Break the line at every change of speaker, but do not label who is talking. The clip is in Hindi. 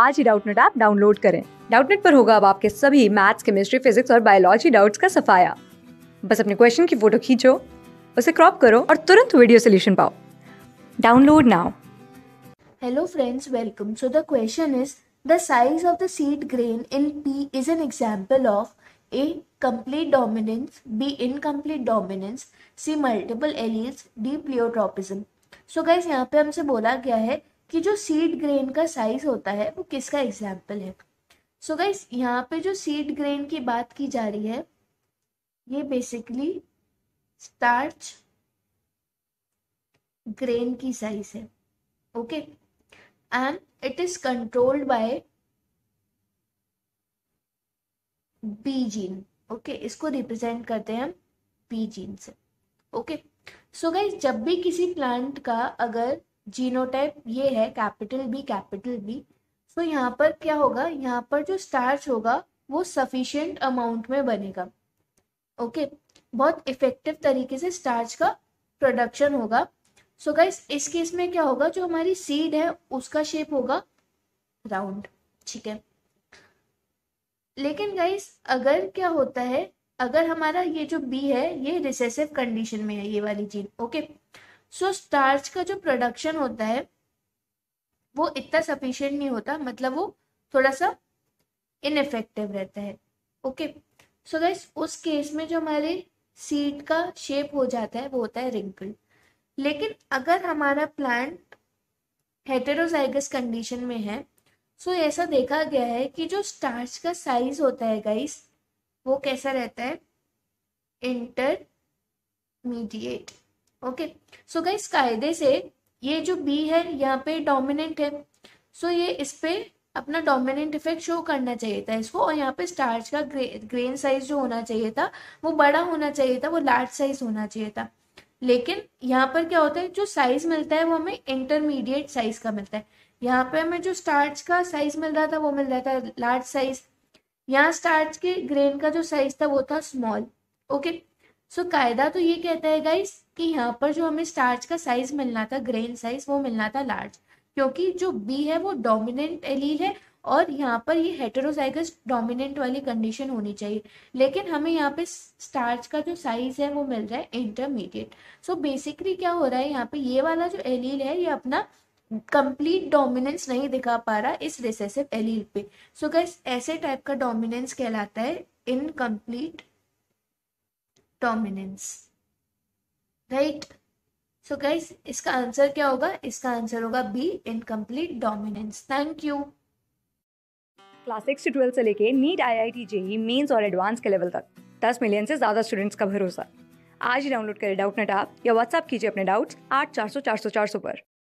आज ही डाउटनेट ऐप डाउनलोड करें डाउटनेट पर होगा अब आपके सभी मैथ्स केमिस्ट्री फिजिक्स और बायोलॉजी डाउट्स का सफाया बस अपने क्वेश्चन की फोटो खींचो उसे क्रॉप करो और तुरंत वीडियो सोल्यूशन पाओ download now
hello friends welcome so the question is the size of the seed grain in pea is an example of a complete dominance B incomplete dominance C multiple alleles, D pleiotropism. So guys यहाँ पे हमसे बोला गया है कि जो सीड ग्रेन का साइज होता है वो किसका एग्जाम्पल है सो so गाइस यहाँ पे जो सीड ग्रेन की बात की जा रही है ये बेसिकली स्टार्च ग्रेन की साइज है okay and it is controlled by B gene okay इसको रिप्रेजेंट करते हैं हम बी जीन से ओके सो गाइज जब भी किसी प्लांट का अगर जीनोटाइप ये है capital B capital B so यहाँ पर क्या होगा यहाँ पर जो स्टार्च होगा वो सफिशियंट अमाउंट में बनेगा ओके okay, बहुत इफेक्टिव तरीके से स्टार्च का प्रोडक्शन होगा सो so गाइस इस केस में क्या होगा जो हमारी सीड है उसका शेप होगा राउंड ठीक है लेकिन गाइस अगर क्या होता है अगर हमारा ये जो बी है ये रिसेसिव कंडीशन में है ये वाली gene okay okay? So so, starch का जो प्रोडक्शन होता है वो इतना सफिशियंट नहीं होता मतलब वो थोड़ा सा इनफेक्टिव रहता है ओके सो गैस उस केस में जो हमारे सीड का शेप हो जाता है वो होता है रिंकल लेकिन अगर हमारा प्लांट हेटेरोजाइगस कंडीशन में है सो so ऐसा देखा गया है कि जो स्टार्च का साइज होता है गाइस वो कैसा रहता है इंटरमीडिएट ओके सो गई कायदे से ये जो बी है यहाँ पे डोमिनेंट है सो so, ये इस पे अपना डोमिनेंट इफेक्ट शो करना चाहिए था इसको और यहाँ पे स्टार्च का ग्रे, ग्रेन साइज जो होना चाहिए था वो बड़ा होना चाहिए था वो लार्ज साइज होना चाहिए था लेकिन यहाँ पर क्या होता है जो साइज मिलता है वो हमें इंटरमीडिएट साइज का मिलता है यहाँ पे हमें जो स्टार्च का साइज मिल रहा था वो मिल रहा था लार्ज साइज यहाँ स्टार्च के ग्रेन का जो साइज था वो था small okay okay? So so, कायदा तो ये कहता है गाइस कि यहाँ पर जो हमें स्टार्च का साइज मिलना था ग्रेन साइज वो मिलना था लार्ज क्योंकि जो बी है वो डोमिनेंट एलील है और यहाँ पर ये हेटेरोसाइगस डोमिनेंट वाली कंडीशन होनी चाहिए लेकिन हमें यहाँ पे स्टार्च का जो साइज है वो मिल रहा है इंटरमीडिएट सो बेसिकली क्या हो रहा है यहाँ पे ये वाला जो एलील है ये अपना कंप्लीट डोमिनेंस नहीं दिखा पा रहा इस रिसेसिव एलील पे सो so, गैस ऐसे टाइप का डोमिनेंस कहलाता है incomplete dominance right so guys इसका आंसर क्या होगा इसका आंसर होगा B incomplete dominance thank you
class six से ट्वेल्थ से लेके NEET I I T JEE mains और एडवांस के लेवल तक दस मिलियन से ज़्यादा स्टूडेंट्स का भरोसा आज ही डाउनलोड करें डाउट नेट आप या व्हाट्सअप कीजिए अपने डाउट्स आठ चार सौ चार सौ चार सौ पर